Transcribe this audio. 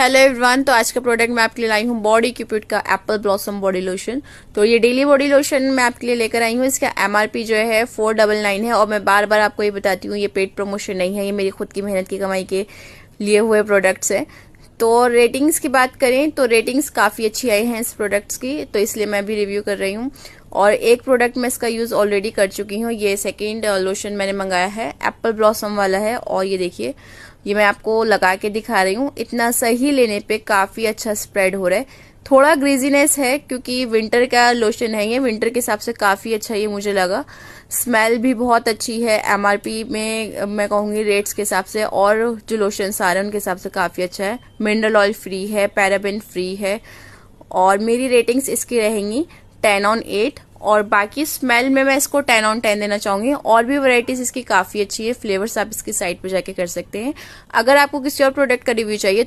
hello everyone तो आज का प्रोडक्ट मैं आपके लिए लाई हूँ बॉडी क्यूपिट का एप्पल ब्लॉसम बॉडी लोशन तो ये डेली बॉडी लोशन मैं आपके लिए लेकर आई हूँ इसका एमआरपी जो है फोर डबल नाइन है और मैं बार बार आपको ये बताती हूँ ये पेड प्रमोशन नहीं है ये मेरी खुद की मेहनत की कमाई के लिए हुए प्रोडक्ट्स है तो रेटिंग्स की बात करें तो रेटिंग्स काफ़ी अच्छी आई हैं इस प्रोडक्ट्स की तो इसलिए मैं भी रिव्यू कर रही हूँ और एक प्रोडक्ट मैं इसका यूज़ ऑलरेडी कर चुकी हूँ ये सेकेंड लोशन मैंने मंगाया है एप्पल ब्लॉसम वाला है और ये देखिए ये मैं आपको लगा के दिखा रही हूँ इतना सही लेने पे काफ़ी अच्छा स्प्रेड हो रहा है थोड़ा ग्रेजीनेस है क्योंकि विंटर का लोशन है ये विंटर के हिसाब से काफ़ी अच्छा ये मुझे लगा स्मेल भी बहुत अच्छी है एमआरपी में मैं कहूँगी रेट्स के हिसाब से और जो लोशन आ रहे हैं उनके हिसाब से काफ़ी अच्छा है मिनरल ऑयल फ्री है पैराबिन फ्री है और मेरी रेटिंग्स इसकी रहेंगी टेन ऑन एट और बाकी स्मेल में मैं इसको टेन ऑन टेन देना चाहूंगी और भी वैरायटीज इसकी काफी अच्छी है फ्लेवर्स आप इसकी साइट पर जाके कर सकते हैं अगर आपको किसी और प्रोडक्ट का रिव्यू चाहिए